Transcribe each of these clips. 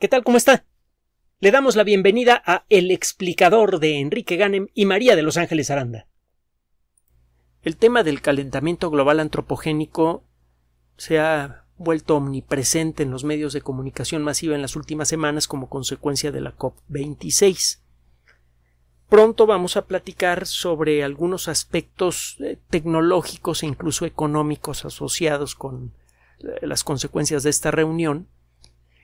¿Qué tal? ¿Cómo está? Le damos la bienvenida a El explicador de Enrique Ganem y María de Los Ángeles Aranda. El tema del calentamiento global antropogénico se ha vuelto omnipresente en los medios de comunicación masiva en las últimas semanas como consecuencia de la COP26. Pronto vamos a platicar sobre algunos aspectos eh, tecnológicos e incluso económicos asociados con eh, las consecuencias de esta reunión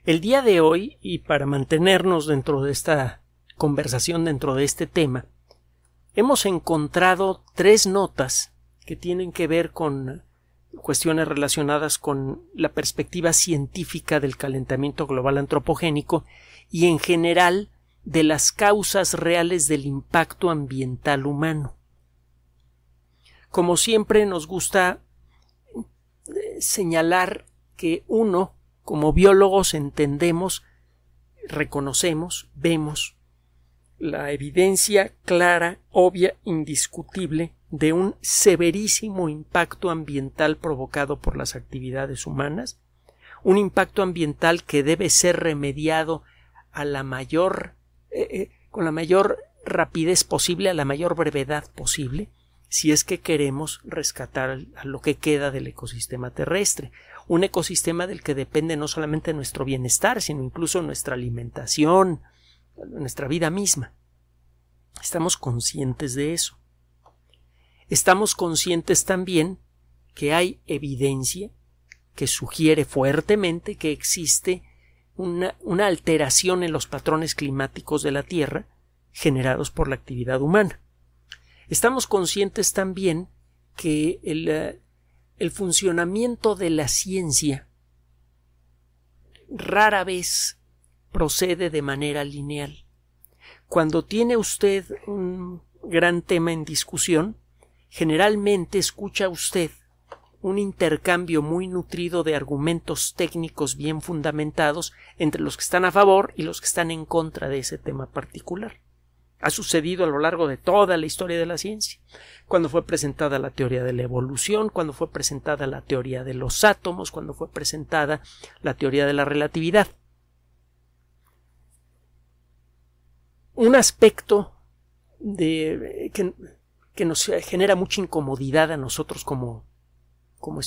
el día de hoy, y para mantenernos dentro de esta conversación, dentro de este tema, hemos encontrado tres notas que tienen que ver con cuestiones relacionadas con la perspectiva científica del calentamiento global antropogénico y en general de las causas reales del impacto ambiental humano. Como siempre nos gusta eh, señalar que uno como biólogos entendemos, reconocemos, vemos la evidencia clara, obvia, indiscutible de un severísimo impacto ambiental provocado por las actividades humanas, un impacto ambiental que debe ser remediado a la mayor eh, eh, con la mayor rapidez posible, a la mayor brevedad posible, si es que queremos rescatar a lo que queda del ecosistema terrestre un ecosistema del que depende no solamente nuestro bienestar, sino incluso nuestra alimentación, nuestra vida misma. Estamos conscientes de eso. Estamos conscientes también que hay evidencia que sugiere fuertemente que existe una, una, alteración en los patrones climáticos de la Tierra generados por la actividad humana. Estamos conscientes también que el, eh, el funcionamiento de la ciencia rara vez procede de manera lineal. Cuando tiene usted un gran tema en discusión, generalmente escucha usted un intercambio muy nutrido de argumentos técnicos bien fundamentados entre los que están a favor y los que están en contra de ese tema particular. Ha sucedido a lo largo de toda la historia de la ciencia. Cuando fue presentada la teoría de la evolución, cuando fue presentada la teoría de los átomos, cuando fue presentada la teoría de la relatividad. Un aspecto de, eh, que, que nos genera mucha incomodidad a nosotros como, como eh,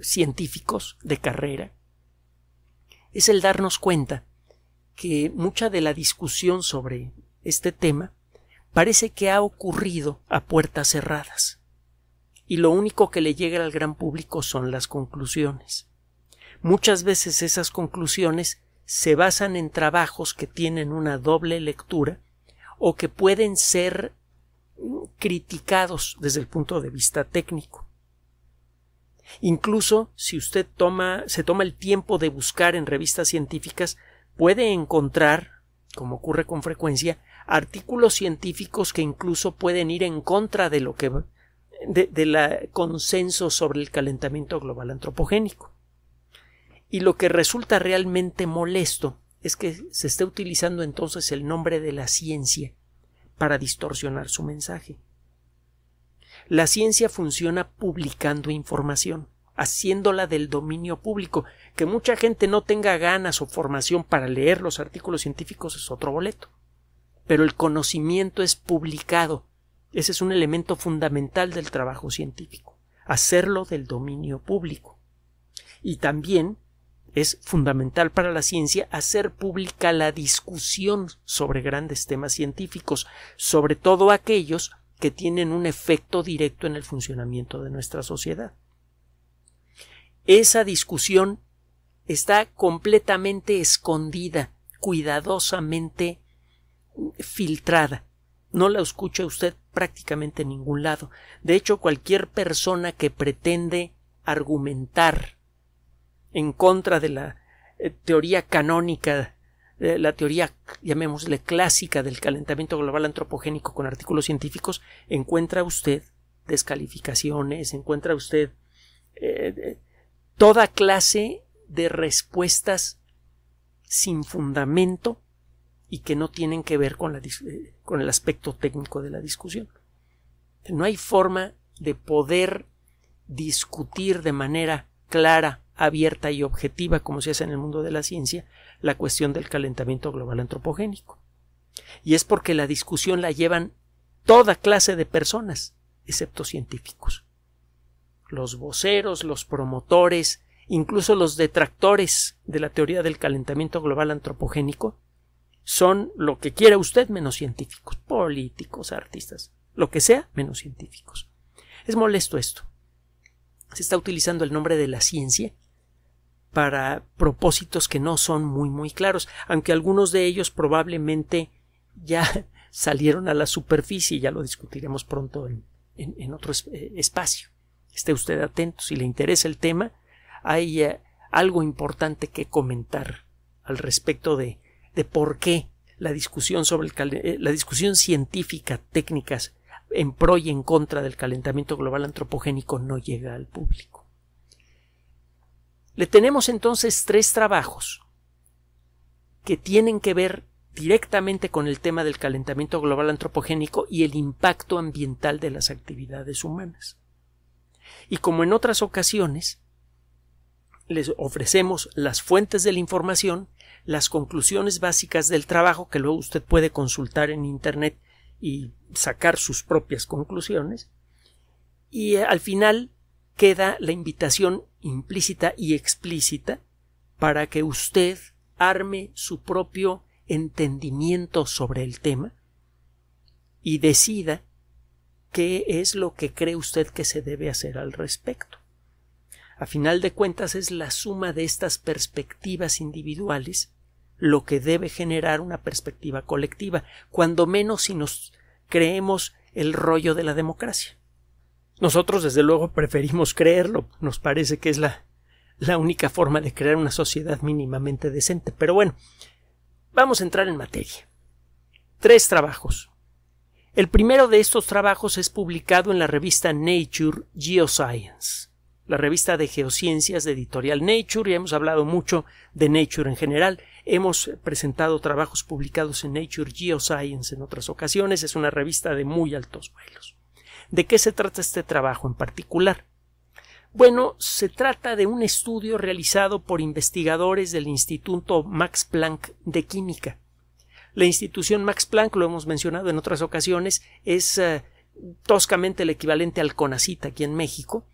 científicos de carrera es el darnos cuenta que mucha de la discusión sobre este tema parece que ha ocurrido a puertas cerradas y lo único que le llega al gran público son las conclusiones. Muchas veces esas conclusiones se basan en trabajos que tienen una doble lectura o que pueden ser mm, criticados desde el punto de vista técnico. Incluso si usted toma, se toma el tiempo de buscar en revistas científicas, puede encontrar, como ocurre con frecuencia, artículos científicos que incluso pueden ir en contra de lo que del consenso sobre el calentamiento global antropogénico. Y lo que resulta realmente molesto es que se esté utilizando entonces el nombre de la ciencia para distorsionar su mensaje. La ciencia funciona publicando información, haciéndola del dominio público. Que mucha gente no tenga ganas o formación para leer los artículos científicos es otro boleto pero el conocimiento es publicado. Ese es un elemento fundamental del trabajo científico, hacerlo del dominio público. Y también es fundamental para la ciencia hacer pública la discusión sobre grandes temas científicos, sobre todo aquellos que tienen un efecto directo en el funcionamiento de nuestra sociedad. Esa discusión está completamente escondida, cuidadosamente filtrada. No la escucha usted prácticamente en ningún lado. De hecho, cualquier persona que pretende argumentar en contra de la eh, teoría canónica, la teoría, llamémosle clásica del calentamiento global antropogénico con artículos científicos, encuentra usted descalificaciones, encuentra usted eh, toda clase de respuestas sin fundamento y que no tienen que ver con, eh, con el aspecto técnico de la discusión. No hay forma de poder discutir de manera clara, abierta y objetiva, como se hace en el mundo de la ciencia, la cuestión del calentamiento global antropogénico. Y es porque la discusión la llevan toda clase de personas, excepto científicos. Los voceros, los promotores, incluso los detractores de la teoría del calentamiento global antropogénico, son lo que quiera usted menos científicos, políticos, artistas, lo que sea menos científicos. Es molesto esto. Se está utilizando el nombre de la ciencia para propósitos que no son muy muy claros, aunque algunos de ellos probablemente ya salieron a la superficie, y ya lo discutiremos pronto en, en, otro eh, espacio. Esté usted atento, si le interesa el tema, hay eh, algo importante que comentar al respecto de de por qué la discusión sobre eh, la discusión científica, técnicas en pro y en contra del calentamiento global antropogénico no llega al público. Le tenemos entonces tres trabajos que tienen que ver directamente con el tema del calentamiento global antropogénico y el impacto ambiental de las actividades humanas. Y como en otras ocasiones, les ofrecemos las fuentes de la información las conclusiones básicas del trabajo que luego usted puede consultar en Internet y sacar sus propias conclusiones. Y eh, al final queda la invitación implícita y explícita para que usted arme su propio entendimiento sobre el tema y decida qué es lo que cree usted que se debe hacer al respecto. A final de cuentas es la suma de estas perspectivas individuales lo que debe generar una perspectiva colectiva, cuando menos si nos creemos el rollo de la democracia. Nosotros, desde luego, preferimos creerlo, nos parece que es la, la única forma de crear una sociedad mínimamente decente. Pero bueno, vamos a entrar en materia. Tres trabajos. El primero de estos trabajos es publicado en la revista Nature Geoscience la revista de geociencias de editorial Nature, y hemos hablado mucho de Nature en general. Hemos presentado trabajos publicados en Nature Geoscience en otras ocasiones, es una revista de muy altos vuelos. ¿De qué se trata este trabajo en particular? Bueno, se trata de un estudio realizado por investigadores del Instituto Max Planck de Química. La institución Max Planck, lo hemos mencionado en otras ocasiones, es eh, toscamente el equivalente al CONACIT aquí en México,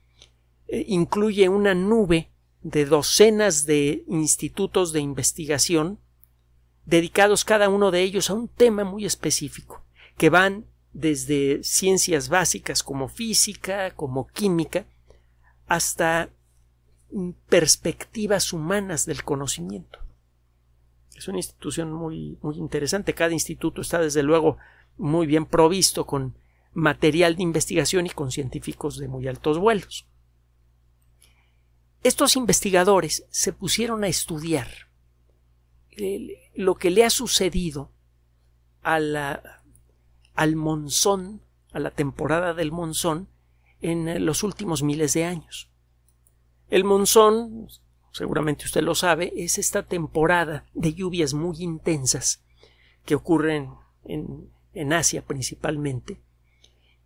eh, incluye una nube de docenas de institutos de investigación dedicados cada uno de ellos a un tema muy específico, que van desde ciencias básicas como física, como química, hasta mm, perspectivas humanas del conocimiento. Es una institución muy, muy interesante. Cada instituto está, desde luego, muy bien provisto con material de investigación y con científicos de muy altos vuelos. Estos investigadores se pusieron a estudiar lo que le ha sucedido a la, al monzón, a la temporada del monzón, en eh, los últimos miles de años. El monzón, seguramente usted lo sabe, es esta temporada de lluvias muy intensas que ocurren en, Asia principalmente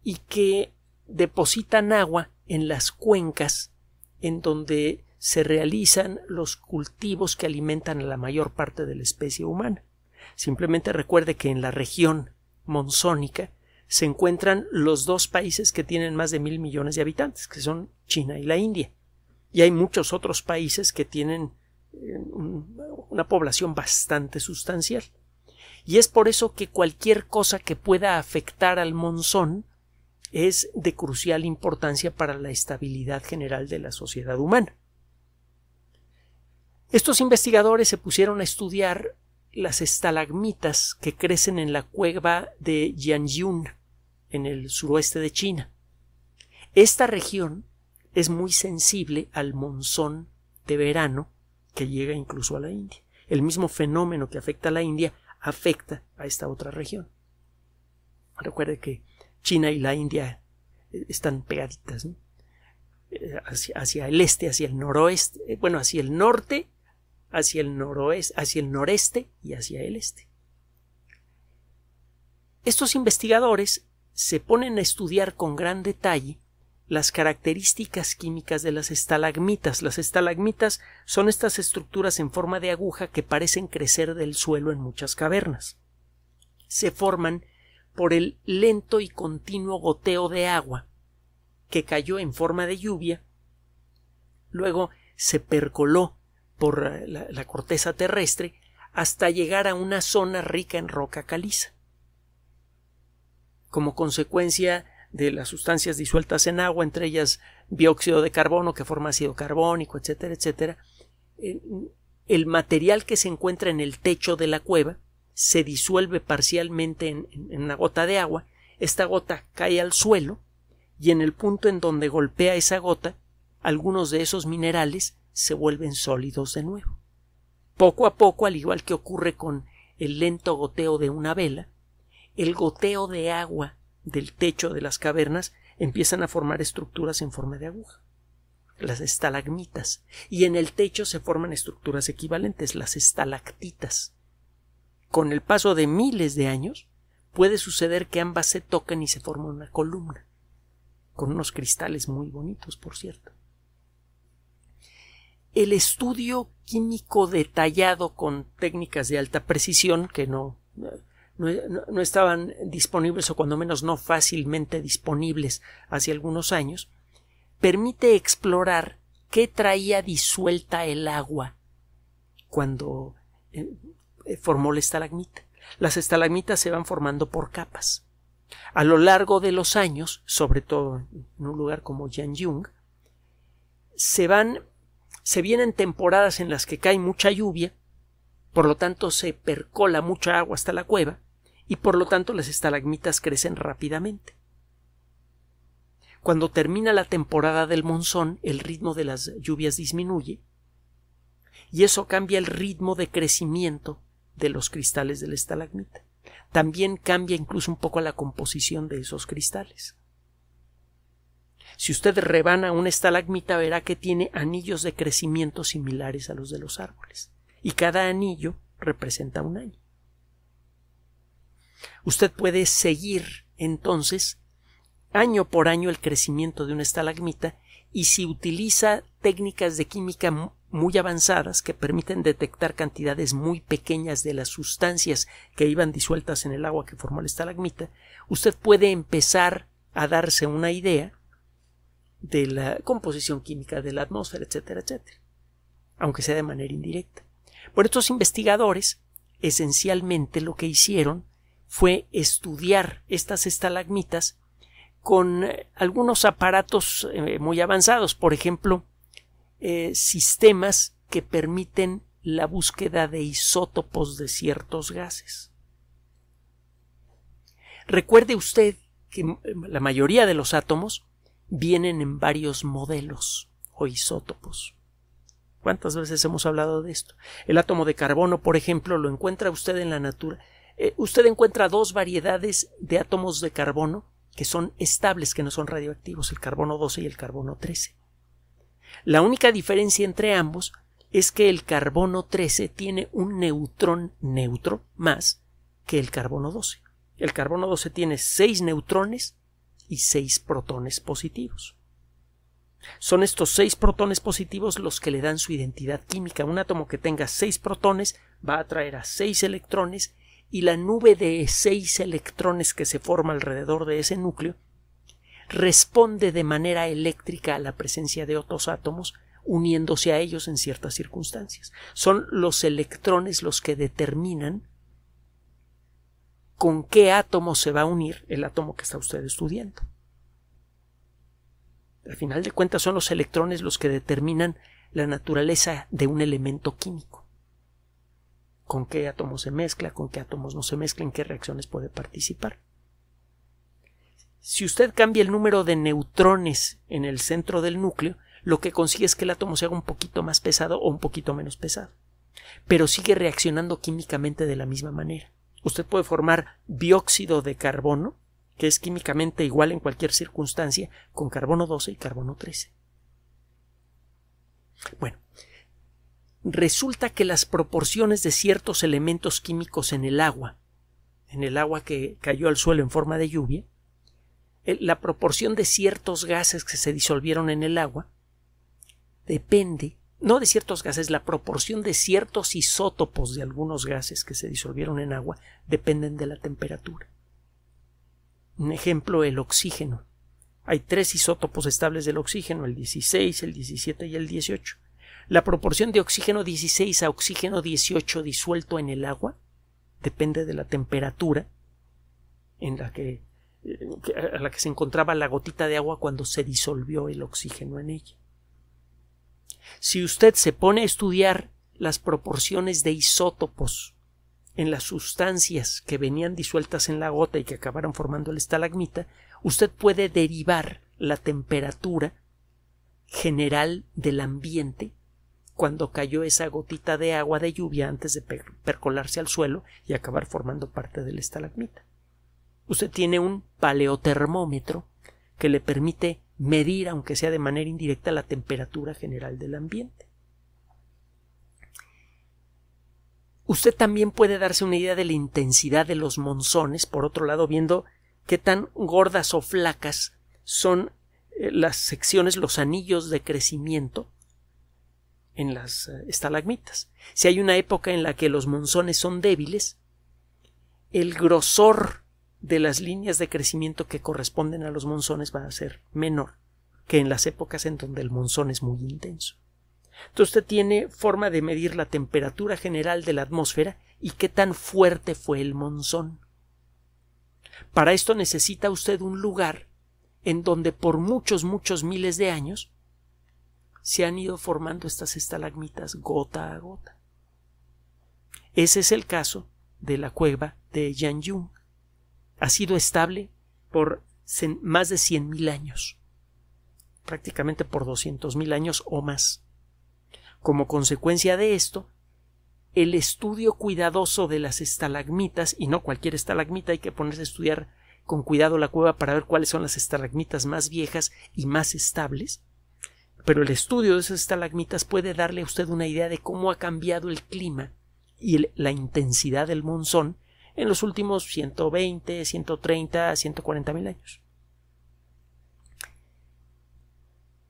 y que depositan agua en las cuencas en donde se realizan los cultivos que alimentan a la mayor parte de la especie humana. Simplemente recuerde que en la región monzónica se encuentran los dos países que tienen más de mil millones de habitantes, que son China y la India. Y hay muchos otros países que tienen eh, una población bastante sustancial. Y es por eso que cualquier cosa que pueda afectar al monzón es de crucial importancia para la estabilidad general de la sociedad humana. Estos investigadores se pusieron a estudiar las estalagmitas que crecen en la cueva de Jiangyun, en el suroeste de China. Esta región es muy sensible al monzón de verano que llega incluso a la India. El mismo fenómeno que afecta a la India afecta a esta otra región. Recuerde que China y la India eh, están pegaditas, eh, hacia, hacia, el este, hacia el noroeste, eh, bueno, hacia el norte, hacia el noroeste, hacia el noreste y hacia el este. Estos investigadores se ponen a estudiar con gran detalle las características químicas de las estalagmitas. Las estalagmitas son estas estructuras en forma de aguja que parecen crecer del suelo en muchas cavernas. Se forman por el lento y continuo goteo de agua que cayó en forma de lluvia, luego se percoló por la, corteza terrestre hasta llegar a una zona rica en roca caliza. Como consecuencia de las sustancias disueltas en agua, entre ellas dióxido de carbono que forma ácido carbónico, etcétera, etcétera, el material que se encuentra en el techo de la cueva se disuelve parcialmente en, una gota de agua, esta gota cae al suelo y en el punto en donde golpea esa gota, algunos de esos minerales se vuelven sólidos de nuevo. Poco a poco, al igual que ocurre con el lento goteo de una vela, el goteo de agua del techo de las cavernas empiezan a formar estructuras en forma de aguja, las estalagmitas, y en el techo se forman estructuras equivalentes, las estalactitas con el paso de miles de años, puede suceder que ambas se toquen y se forma una columna, con unos cristales muy bonitos, por cierto. El estudio químico detallado con técnicas de alta precisión, que no, no, no estaban disponibles o cuando menos no fácilmente disponibles hace algunos años, permite explorar qué traía disuelta el agua cuando eh, eh, formó la estalagmita. Las estalagmitas se van formando por capas. A lo largo de los años, sobre todo en un lugar como Yangyung, se van, se vienen temporadas en las que cae mucha lluvia, por lo tanto se percola mucha agua hasta la cueva y por lo tanto las estalagmitas crecen rápidamente. Cuando termina la temporada del monzón, el ritmo de las lluvias disminuye y eso cambia el ritmo de crecimiento de los cristales de la estalagmita. También cambia incluso un poco la composición de esos cristales. Si usted rebana una estalagmita verá que tiene anillos de crecimiento similares a los de los árboles, y cada anillo representa un año. Usted puede seguir entonces año por año el crecimiento de una estalagmita y si utiliza técnicas de química muy avanzadas que permiten detectar cantidades muy pequeñas de las sustancias que iban disueltas en el agua que formó la estalagmita, usted puede empezar a darse una idea de la composición química de la atmósfera, etcétera, etcétera, aunque sea de manera indirecta. Por estos investigadores, esencialmente lo que hicieron fue estudiar estas estalagmitas con eh, algunos aparatos eh, muy avanzados, por ejemplo, eh, sistemas que permiten la búsqueda de isótopos de ciertos gases. Recuerde usted que eh, la mayoría de los átomos vienen en varios modelos o isótopos. ¿Cuántas veces hemos hablado de esto? El átomo de carbono, por ejemplo, lo encuentra usted en la naturaleza. Eh, usted encuentra dos variedades de átomos de carbono que son estables, que no son radioactivos, el carbono 12 y el carbono 13. La única diferencia entre ambos es que el carbono 13 tiene un neutrón neutro más que el carbono 12. El carbono 12 tiene 6 neutrones y 6 protones positivos. Son estos 6 protones positivos los que le dan su identidad química. Un átomo que tenga 6 protones va a atraer a 6 electrones y la nube de 6 electrones que se forma alrededor de ese núcleo responde de manera eléctrica a la presencia de otros átomos uniéndose a ellos en ciertas circunstancias. Son los electrones los que determinan con qué átomo se va a unir el átomo que está usted estudiando. Al final de cuentas son los electrones los que determinan la naturaleza de un elemento químico. Con qué átomos se mezcla, con qué átomos no se mezcla, en qué reacciones puede participar. Si usted cambia el número de neutrones en el centro del núcleo, lo que consigue es que el átomo se haga un poquito más pesado o un poquito menos pesado. Pero sigue reaccionando químicamente de la misma manera. Usted puede formar dióxido de carbono, que es químicamente igual en cualquier circunstancia, con carbono 12 y carbono 13. Bueno, resulta que las proporciones de ciertos elementos químicos en el agua, en el agua que cayó al suelo en forma de lluvia, eh, la proporción de ciertos gases que se disolvieron en el agua depende, no de ciertos gases, la proporción de ciertos isótopos de algunos gases que se disolvieron en agua dependen de la temperatura. Un ejemplo, el oxígeno. Hay tres isótopos estables del oxígeno, el 16, el 17 y el 18. La proporción de oxígeno 16 a oxígeno 18 disuelto en el agua depende de la temperatura en la que a la que se encontraba la gotita de agua cuando se disolvió el oxígeno en ella. Si usted se pone a estudiar las proporciones de isótopos en las sustancias que venían disueltas en la gota y que acabaron formando el estalagmita, usted puede derivar la temperatura general del ambiente cuando cayó esa gotita de agua de lluvia antes de percolarse al suelo y acabar formando parte del estalagmita usted tiene un paleotermómetro que le permite medir, aunque sea de manera indirecta, la temperatura general del ambiente. Usted también puede darse una idea de la intensidad de los monzones, por otro lado, viendo qué tan gordas o flacas son eh, las secciones, los anillos de crecimiento en las eh, estalagmitas. Si hay una época en la que los monzones son débiles, el grosor de las líneas de crecimiento que corresponden a los monzones va a ser menor que en las épocas en donde el monzón es muy intenso. Entonces usted tiene forma de medir la temperatura general de la atmósfera y qué tan fuerte fue el monzón. Para esto necesita usted un lugar en donde por muchos, muchos miles de años se han ido formando estas estalagmitas gota a gota. Ese es el caso de la cueva de Yanyun ha sido estable por más de 100.000 años, prácticamente por 200.000 años o más. Como consecuencia de esto, el estudio cuidadoso de las estalagmitas, y no cualquier estalagmita, hay que ponerse a estudiar con cuidado la cueva para ver cuáles son las estalagmitas más viejas y más estables, pero el estudio de esas estalagmitas puede darle a usted una idea de cómo ha cambiado el clima y la intensidad del monzón en los últimos 120, 130, 140 mil años.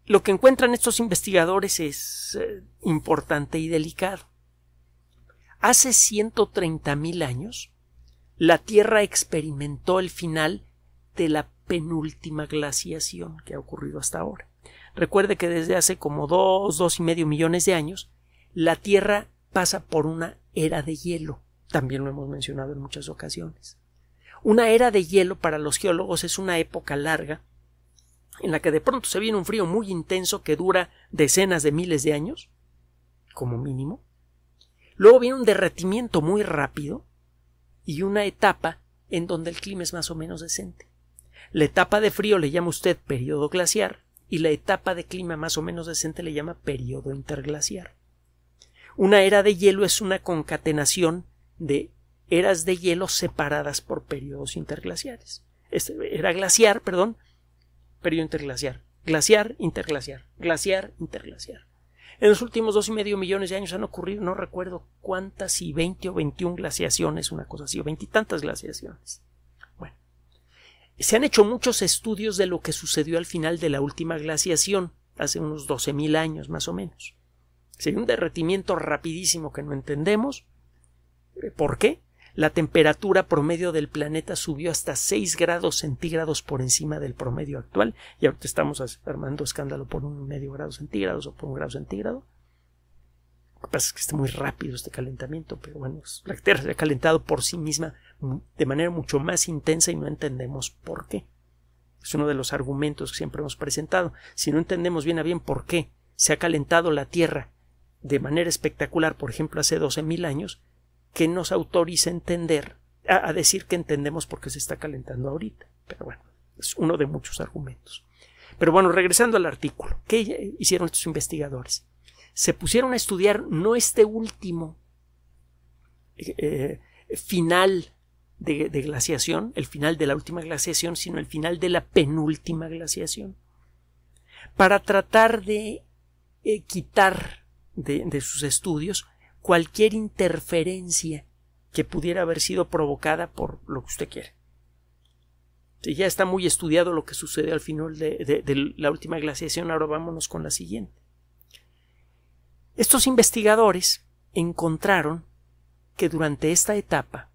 Lo que encuentran estos investigadores es eh, importante y delicado. Hace 130 mil años, la Tierra experimentó el final de la penúltima glaciación que ha ocurrido hasta ahora. Recuerde que desde hace como dos, dos y medio millones de años, la Tierra pasa por una era de hielo. También lo hemos mencionado en muchas ocasiones. Una era de hielo para los geólogos es una época larga en la que de pronto se viene un frío muy intenso que dura decenas de miles de años, como mínimo. Luego viene un derretimiento muy rápido y una etapa en donde el clima es más o menos decente. La etapa de frío le llama usted periodo glaciar y la etapa de clima más o menos decente le llama periodo interglaciar. Una era de hielo es una concatenación de eras de hielo separadas por periodos interglaciares. Este, era glaciar, perdón, periodo interglaciar. Glaciar, interglaciar. Glaciar, interglaciar. En los últimos dos y medio millones de años han ocurrido, no recuerdo cuántas, y 20 o 21 glaciaciones, una cosa así, o veintitantas glaciaciones. Bueno, se han hecho muchos estudios de lo que sucedió al final de la última glaciación, hace unos 12.000 años más o menos. Sería un derretimiento rapidísimo que no entendemos, ¿Por qué? La temperatura promedio del planeta subió hasta 6 grados centígrados por encima del promedio actual y ahorita estamos armando escándalo por un medio grado centígrados o por un grado centígrado. Lo que pasa es que está muy rápido este calentamiento, pero bueno, la Tierra se ha calentado por sí misma de manera mucho más intensa y no entendemos por qué. Es uno de los argumentos que siempre hemos presentado. Si no entendemos bien a bien por qué se ha calentado la Tierra de manera espectacular, por ejemplo, hace 12.000 años, que nos autoriza a entender, a, decir que entendemos por qué se está calentando ahorita. Pero bueno, es uno de muchos argumentos. Pero bueno, regresando al artículo, ¿qué hicieron estos investigadores? Se pusieron a estudiar no este último eh, eh, final de, glaciación, el final de la última glaciación, sino el final de la penúltima glaciación, para tratar de eh, quitar de, de, sus estudios cualquier interferencia que pudiera haber sido provocada por lo que usted quiere. ya está muy estudiado lo que sucede al final de, la última glaciación, ahora vámonos con la siguiente. Estos investigadores encontraron que durante esta etapa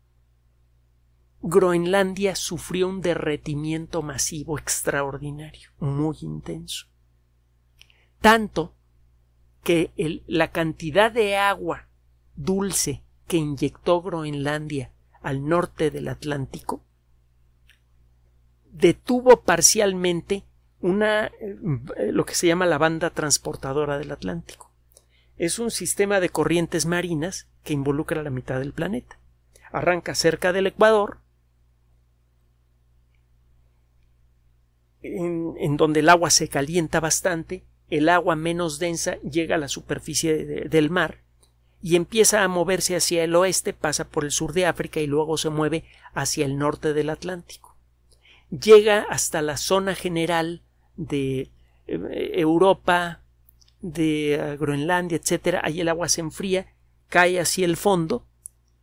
Groenlandia sufrió un derretimiento masivo extraordinario, muy intenso. Tanto que la cantidad de agua dulce que inyectó Groenlandia al norte del Atlántico detuvo parcialmente una eh, lo que se llama la banda transportadora del Atlántico. Es un sistema de corrientes marinas que involucra la mitad del planeta. Arranca cerca del Ecuador, en, donde el agua se calienta bastante, el agua menos densa llega a la superficie del mar y empieza a moverse hacia el oeste, pasa por el sur de África y luego se mueve hacia el norte del Atlántico. Llega hasta la zona general de eh, Europa, de eh, Groenlandia, etc. Ahí el agua se enfría, cae hacia el fondo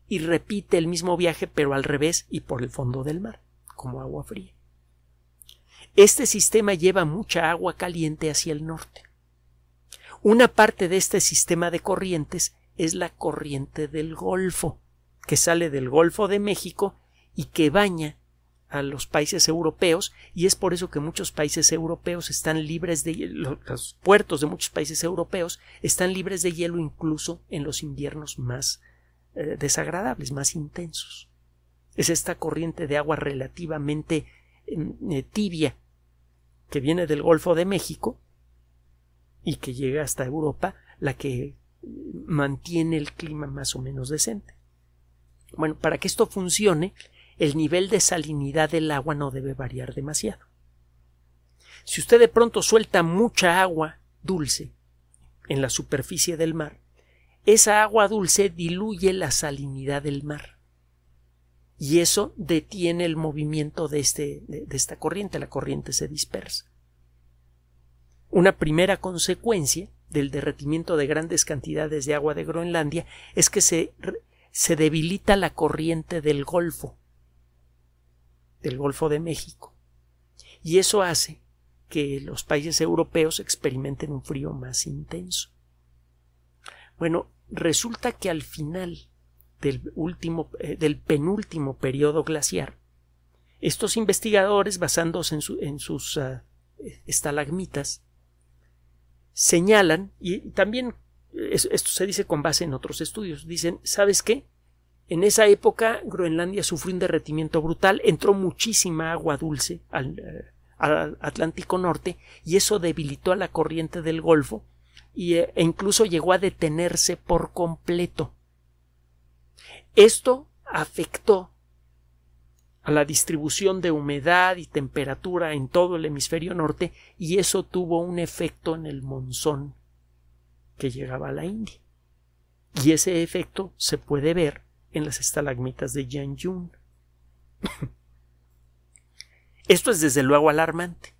y repite el mismo viaje pero al revés y por el fondo del mar, como agua fría. Este sistema lleva mucha agua caliente hacia el norte. Una parte de este sistema de corrientes es la corriente del Golfo, que sale del Golfo de México y que baña a los países europeos y es por eso que muchos países europeos están libres de hielo, los puertos de muchos países europeos están libres de hielo incluso en los inviernos más eh, desagradables, más intensos. Es esta corriente de agua relativamente mm, eh, tibia que viene del Golfo de México y que llega hasta Europa la que mantiene el clima más o menos decente. Bueno, para que esto funcione, el nivel de salinidad del agua no debe variar demasiado. Si usted de pronto suelta mucha agua dulce en la superficie del mar, esa agua dulce diluye la salinidad del mar y eso detiene el movimiento de, este, de esta corriente, la corriente se dispersa. Una primera consecuencia del derretimiento de grandes cantidades de agua de Groenlandia es que se, se debilita la corriente del Golfo, del Golfo de México. Y eso hace que los países europeos experimenten un frío más intenso. Bueno, resulta que al final del, último, eh, del penúltimo periodo glaciar, estos investigadores, basándose en, en sus ah, estalagmitas, señalan, y también eh, esto se dice con base en otros estudios, dicen, ¿sabes qué? En esa época Groenlandia sufrió un derretimiento brutal, entró muchísima agua dulce al, eh, Atlántico Norte y eso debilitó a la corriente del Golfo y, eh, e incluso llegó a detenerse por completo. Esto afectó a la distribución de humedad y temperatura en todo el hemisferio norte y eso tuvo un efecto en el monzón que llegaba a la India. Y ese efecto se puede ver en las estalagmitas de Yanjun. Esto es desde luego alarmante.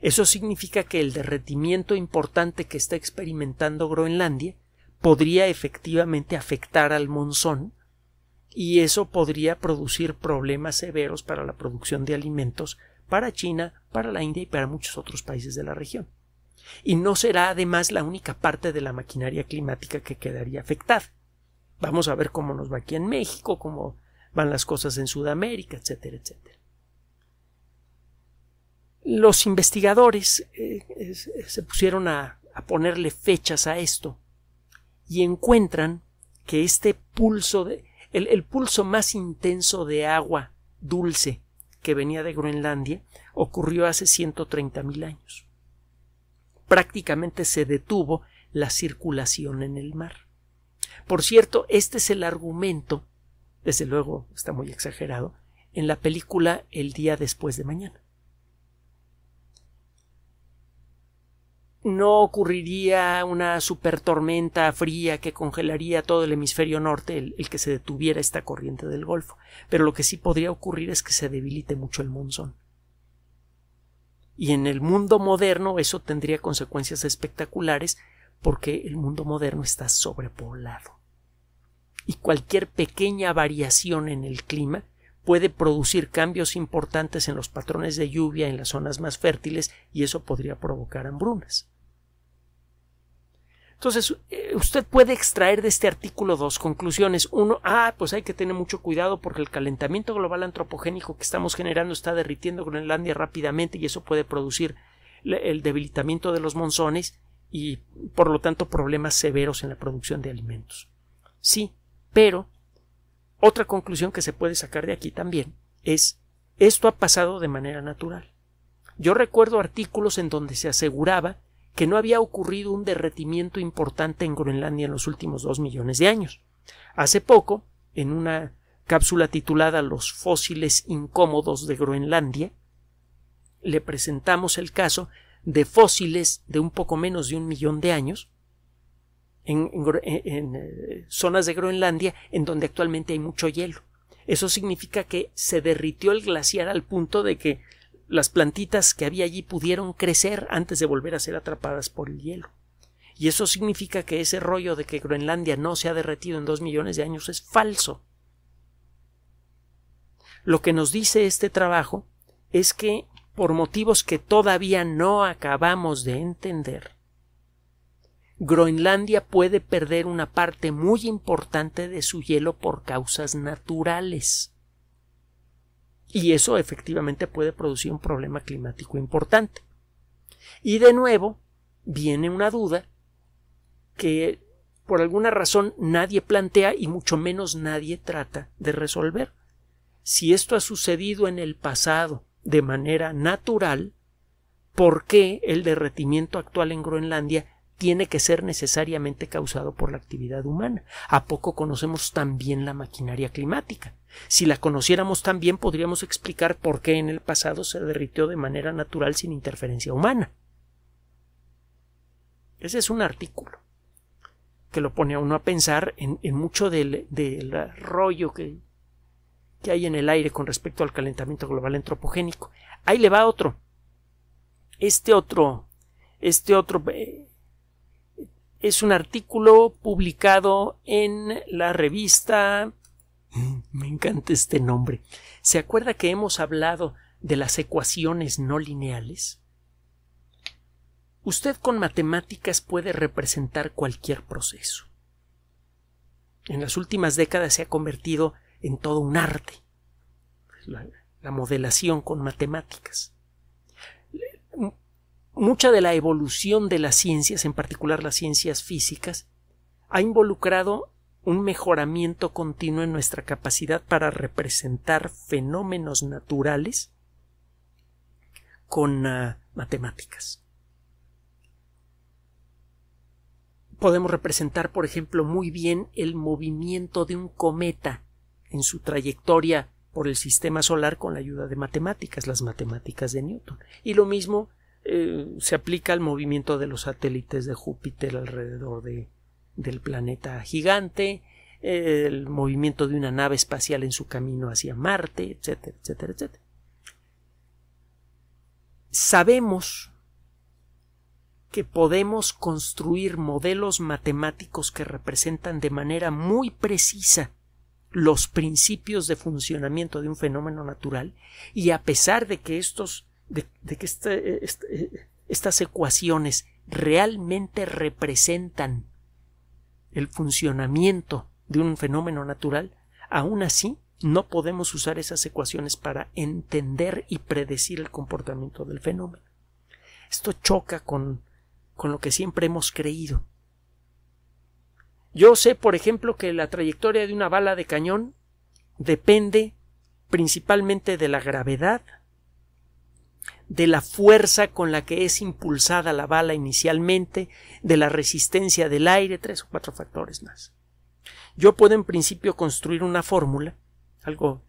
Eso significa que el derretimiento importante que está experimentando Groenlandia podría efectivamente afectar al monzón y eso podría producir problemas severos para la producción de alimentos para China, para la India y para muchos otros países de la región. Y no será además la única parte de la maquinaria climática que quedaría afectada. Vamos a ver cómo nos va aquí en México, cómo van las cosas en Sudamérica, etcétera, etcétera. Los investigadores eh, eh, se pusieron a, a ponerle fechas a esto y encuentran que este pulso de, el, pulso más intenso de agua dulce que venía de Groenlandia ocurrió hace mil años. Prácticamente se detuvo la circulación en el mar. Por cierto, este es el argumento, desde luego está muy exagerado, en la película El día después de mañana. no ocurriría una supertormenta fría que congelaría todo el hemisferio norte el, el, que se detuviera esta corriente del Golfo, pero lo que sí podría ocurrir es que se debilite mucho el monzón. Y en el mundo moderno eso tendría consecuencias espectaculares porque el mundo moderno está sobrepoblado. Y cualquier pequeña variación en el clima puede producir cambios importantes en los patrones de lluvia en las zonas más fértiles y eso podría provocar hambrunas. Entonces, eh, usted puede extraer de este artículo dos conclusiones. Uno, ah, pues hay que tener mucho cuidado porque el calentamiento global antropogénico que estamos generando está derritiendo Groenlandia rápidamente y eso puede producir el debilitamiento de los monzones y, por lo tanto, problemas severos en la producción de alimentos. Sí, pero otra conclusión que se puede sacar de aquí también es esto ha pasado de manera natural. Yo recuerdo artículos en donde se aseguraba que no había ocurrido un derretimiento importante en Groenlandia en los últimos dos millones de años. Hace poco, en una cápsula titulada Los fósiles incómodos de Groenlandia, le presentamos el caso de fósiles de un poco menos de un millón de años en, en, eh, zonas de Groenlandia en donde actualmente hay mucho hielo. Eso significa que se derritió el glaciar al punto de que las plantitas que había allí pudieron crecer antes de volver a ser atrapadas por el hielo. Y eso significa que ese rollo de que Groenlandia no se ha derretido en dos millones de años es falso. Lo que nos dice este trabajo es que, por motivos que todavía no acabamos de entender, Groenlandia puede perder una parte muy importante de su hielo por causas naturales. Y eso efectivamente puede producir un problema climático importante. Y de nuevo, viene una duda que por alguna razón nadie plantea y mucho menos nadie trata de resolver. Si esto ha sucedido en el pasado de manera natural, ¿por qué el derretimiento actual en Groenlandia tiene que ser necesariamente causado por la actividad humana. ¿A poco conocemos tan bien la maquinaria climática? Si la conociéramos tan bien podríamos explicar por qué en el pasado se derritió de manera natural sin interferencia humana. Ese es un artículo que lo pone a uno a pensar en, mucho del, rollo que, que hay en el aire con respecto al calentamiento global antropogénico. Ahí le va otro. Este otro, este otro eh, es un artículo publicado en la revista. Mm, me encanta este nombre. ¿Se acuerda que hemos hablado de las ecuaciones no lineales? Usted con matemáticas puede representar cualquier proceso. En las últimas décadas se ha convertido en todo un arte. La, modelación con matemáticas mucha de la evolución de las ciencias, en particular las ciencias físicas, ha involucrado un mejoramiento continuo en nuestra capacidad para representar fenómenos naturales con ah, matemáticas. Podemos representar, por ejemplo, muy bien el movimiento de un cometa en su trayectoria por el sistema solar con la ayuda de matemáticas, las matemáticas de Newton. Y lo mismo eh, se aplica al movimiento de los satélites de Júpiter alrededor de, del planeta gigante, eh, el movimiento de una nave espacial en su camino hacia Marte, etcétera, etcétera, etcétera. Sabemos que podemos construir modelos matemáticos que representan de manera muy precisa los principios de funcionamiento de un fenómeno natural y a pesar de que estos de, que este, eh, este, eh, estas ecuaciones realmente representan el funcionamiento de un fenómeno natural, aún así no podemos usar esas ecuaciones para entender y predecir el comportamiento del fenómeno. Esto choca con lo que siempre hemos creído. Yo sé, por ejemplo, que la trayectoria de una bala de cañón depende principalmente de la gravedad de la fuerza con la que es impulsada la bala inicialmente, de la resistencia del aire, tres o cuatro factores más. Yo puedo en principio construir una fórmula, algo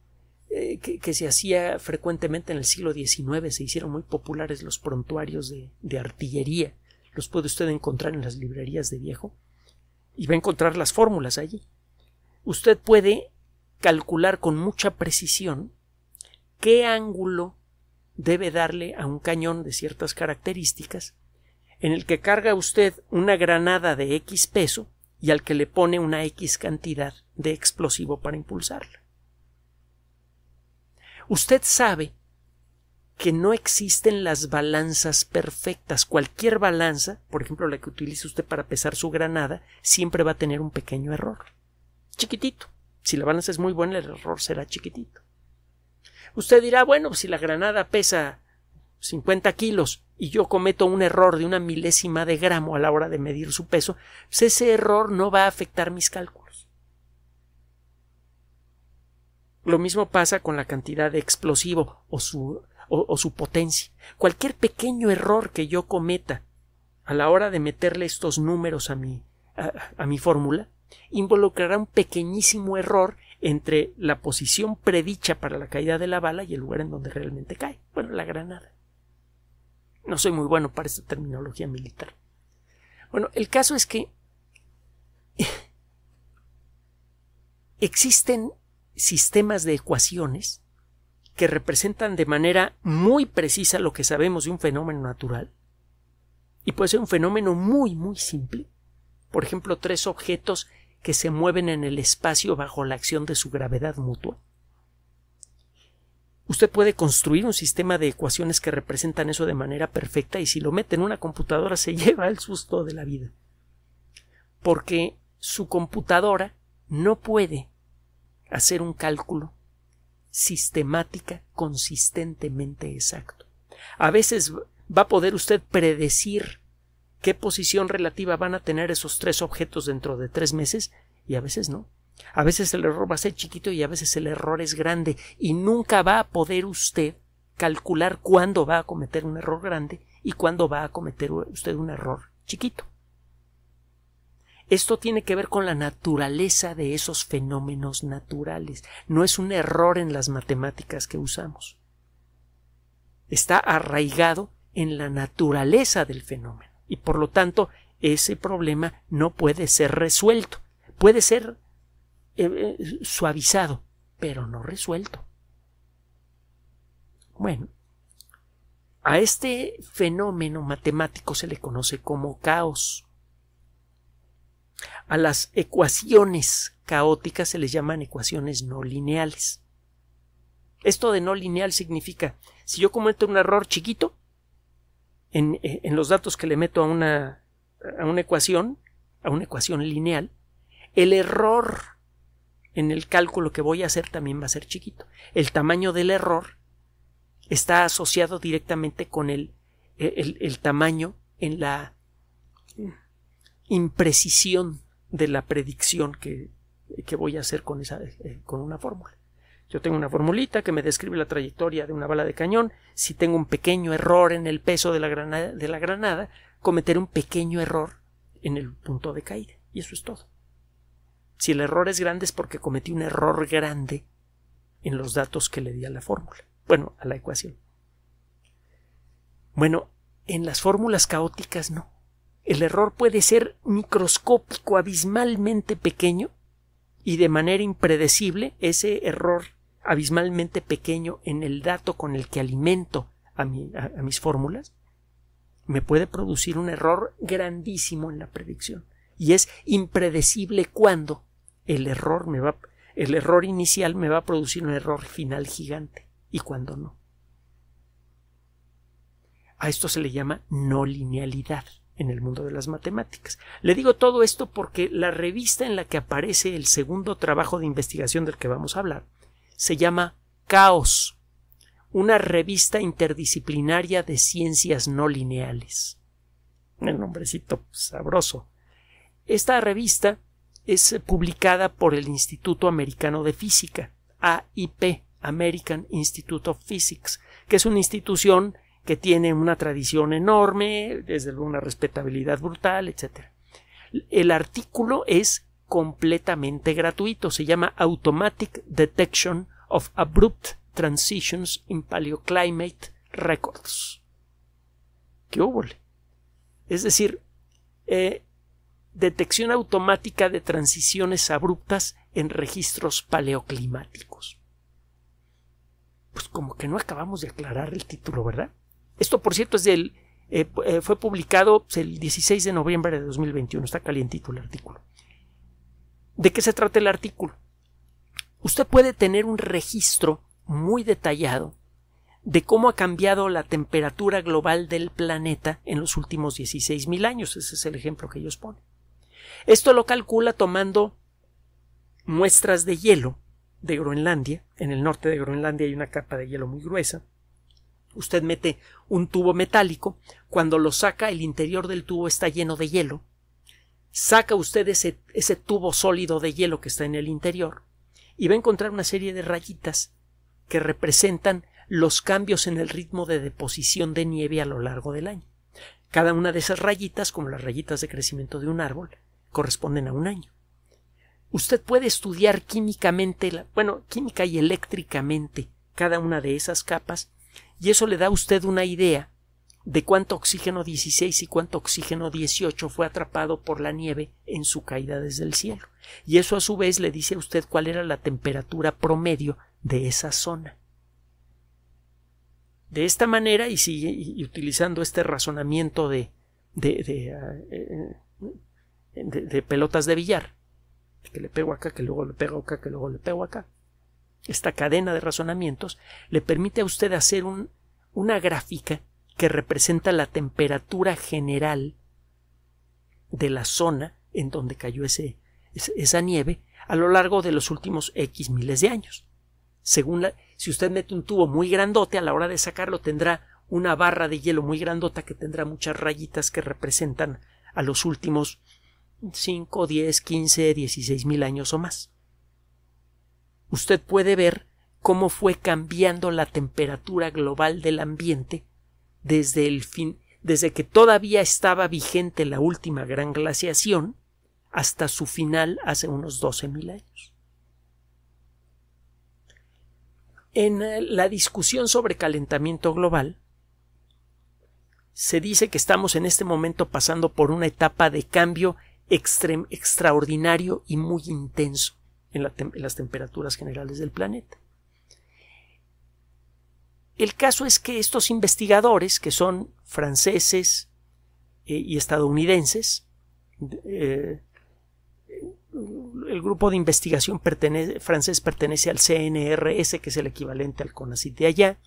eh, que, se hacía frecuentemente en el siglo XIX, se hicieron muy populares los prontuarios de artillería, los puede usted encontrar en las librerías de viejo, y va a encontrar las fórmulas allí. Usted puede calcular con mucha precisión qué ángulo debe darle a un cañón de ciertas características, en el que carga usted una granada de X peso y al que le pone una X cantidad de explosivo para impulsarla. Usted sabe que no existen las balanzas perfectas. Cualquier balanza, por ejemplo la que utilice usted para pesar su granada, siempre va a tener un pequeño error. Chiquitito. Si la balanza es muy buena, el error será chiquitito. Usted dirá, bueno, si la granada pesa 50 kilos y yo cometo un error de una milésima de gramo a la hora de medir su peso, pues ese error no va a afectar mis cálculos. Lo mismo pasa con la cantidad de explosivo o su, o, su potencia. Cualquier pequeño error que yo cometa a la hora de meterle estos números a mi, a mi fórmula, involucrará un pequeñísimo error entre la posición predicha para la caída de la bala y el lugar en donde realmente cae. Bueno, la granada. No soy muy bueno para esta terminología militar. Bueno, el caso es que existen sistemas de ecuaciones que representan de manera muy precisa lo que sabemos de un fenómeno natural y puede ser un fenómeno muy muy simple. Por ejemplo, tres objetos que se mueven en el espacio bajo la acción de su gravedad mutua. Usted puede construir un sistema de ecuaciones que representan eso de manera perfecta y si lo mete en una computadora se lleva el susto de la vida. Porque su computadora no puede hacer un cálculo sistemática consistentemente exacto. A veces va a poder usted predecir qué posición relativa van a tener esos tres objetos dentro de tres meses y a veces no. A veces el error va a ser chiquito y a veces el error es grande y nunca va a poder usted calcular cuándo va a cometer un error grande y cuándo va a cometer usted un error chiquito. Esto tiene que ver con la naturaleza de esos fenómenos naturales. No es un error en las matemáticas que usamos. Está arraigado en la naturaleza del fenómeno y por lo tanto ese problema no puede ser resuelto. Puede ser eh, eh, suavizado, pero no resuelto. Bueno, a este fenómeno matemático se le conoce como caos. A las ecuaciones caóticas se les llaman ecuaciones no lineales. Esto de no lineal significa, si yo cometo un error chiquito, eh, en, los datos que le meto a una, una ecuación, a una ecuación lineal, el error en el cálculo que voy a hacer también va a ser chiquito. El tamaño del error está asociado directamente con el, e, el, tamaño en la imprecisión de la predicción que, que voy a hacer con, esa, eh, con una fórmula. Yo tengo una formulita que me describe la trayectoria de una bala de cañón. Si tengo un pequeño error en el peso de la granada, de la granada cometeré un pequeño error en el punto de caída. Y eso es todo. Si el error es grande es porque cometí un error grande en los datos que le di a la fórmula. Bueno, a la ecuación. Bueno, en las fórmulas caóticas no. El error puede ser microscópico, abismalmente pequeño, y de manera impredecible ese error abismalmente pequeño en el dato con el que alimento a, a, mis fórmulas, me puede producir un error grandísimo en la predicción. Y es impredecible cuándo el error me va, el error inicial me va a producir un error final gigante y cuándo no. A esto se le llama no linealidad en el mundo de las matemáticas. Le digo todo esto porque la revista en la que aparece el segundo trabajo de investigación del que vamos a hablar se llama Caos, una revista interdisciplinaria de ciencias no lineales. El nombrecito sabroso. Esta revista es publicada por el Instituto Americano de Física, AIP, American Institute of Physics, que es una institución que tiene una tradición enorme, desde de una respetabilidad brutal, etc. El artículo es completamente gratuito, se llama Automatic Detection of Abrupt Transitions in Paleoclimate Records. ¿Qué hubo? Es decir, eh, detección automática de transiciones abruptas en registros paleoclimáticos. Pues como que no acabamos de aclarar el título, ¿verdad? Esto, por cierto, es del, eh, eh, fue publicado pues, el 16 de noviembre de 2021. Está calientito el artículo. ¿De qué se trata el artículo? usted puede tener un registro muy detallado de cómo ha cambiado la temperatura global del planeta en los últimos 16.000 años. Ese es el ejemplo que ellos ponen. Esto lo calcula tomando muestras de hielo de Groenlandia. En el norte de Groenlandia hay una capa de hielo muy gruesa. Usted mete un tubo metálico, cuando lo saca el interior del tubo está lleno de hielo. Saca usted ese, ese tubo sólido de hielo que está en el interior y va a encontrar una serie de rayitas que representan los cambios en el ritmo de deposición de nieve a lo largo del año. Cada una de esas rayitas, como las rayitas de crecimiento de un árbol, corresponden a un año. Usted puede estudiar químicamente, bueno, química y eléctricamente cada una de esas capas, y eso le da a usted una idea de cuánto oxígeno 16 y cuánto oxígeno 18 fue atrapado por la nieve en su caída desde el cielo. Y eso a su vez le dice a usted cuál era la temperatura promedio de esa zona. De esta manera, y, utilizando este razonamiento de, de, eh, de, de, pelotas de billar, que le pego acá, que luego le pego acá, que luego le pego acá, esta cadena de razonamientos le permite a usted hacer un, una gráfica que representa la temperatura general de la zona en donde cayó ese, esa nieve a lo largo de los últimos X miles de años. Según si usted mete un tubo muy grandote, a la hora de sacarlo tendrá una barra de hielo muy grandota que tendrá muchas rayitas que representan a los últimos 5, 10, 15, 16 mil años o más. Usted puede ver cómo fue cambiando la temperatura global del ambiente desde el fin desde que todavía estaba vigente la última gran glaciación hasta su final hace unos 12.000 años. En eh, la discusión sobre calentamiento global, se dice que estamos en este momento pasando por una etapa de cambio extraordinario y muy intenso en las temperaturas generales del planeta. El caso es que estos investigadores, que son franceses eh, y estadounidenses, eh, el grupo de investigación francés pertenece al CNRS, que es el equivalente al CONACYT de allá.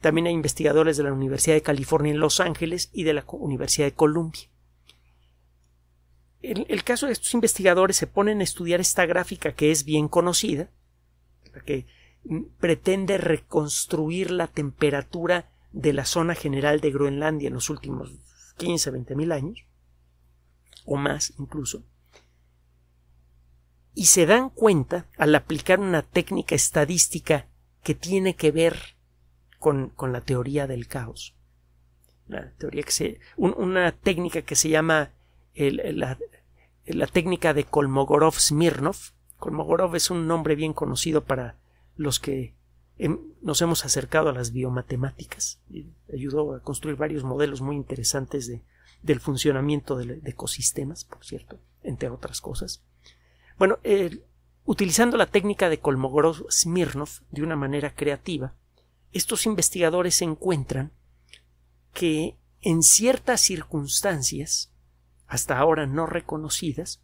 También hay investigadores de la Universidad de California en Los Ángeles y de la Universidad de Columbia. En el caso de estos investigadores se ponen a estudiar esta gráfica que es bien conocida, que pretende reconstruir la temperatura de la zona general de Groenlandia en los últimos 15, 20 mil años, o más incluso, y se dan cuenta al aplicar una técnica estadística que tiene que ver con, la teoría del caos. Una, teoría que una técnica que se llama la, la técnica de Kolmogorov-Smirnov. Kolmogorov es un nombre bien conocido para los que nos hemos acercado a las biomatemáticas. Ayudó a construir varios modelos muy interesantes de, del funcionamiento de, ecosistemas, por cierto, entre otras cosas. Bueno, utilizando la técnica de Kolmogorov-Smirnov de una manera creativa, estos investigadores encuentran que en ciertas circunstancias, hasta ahora no reconocidas,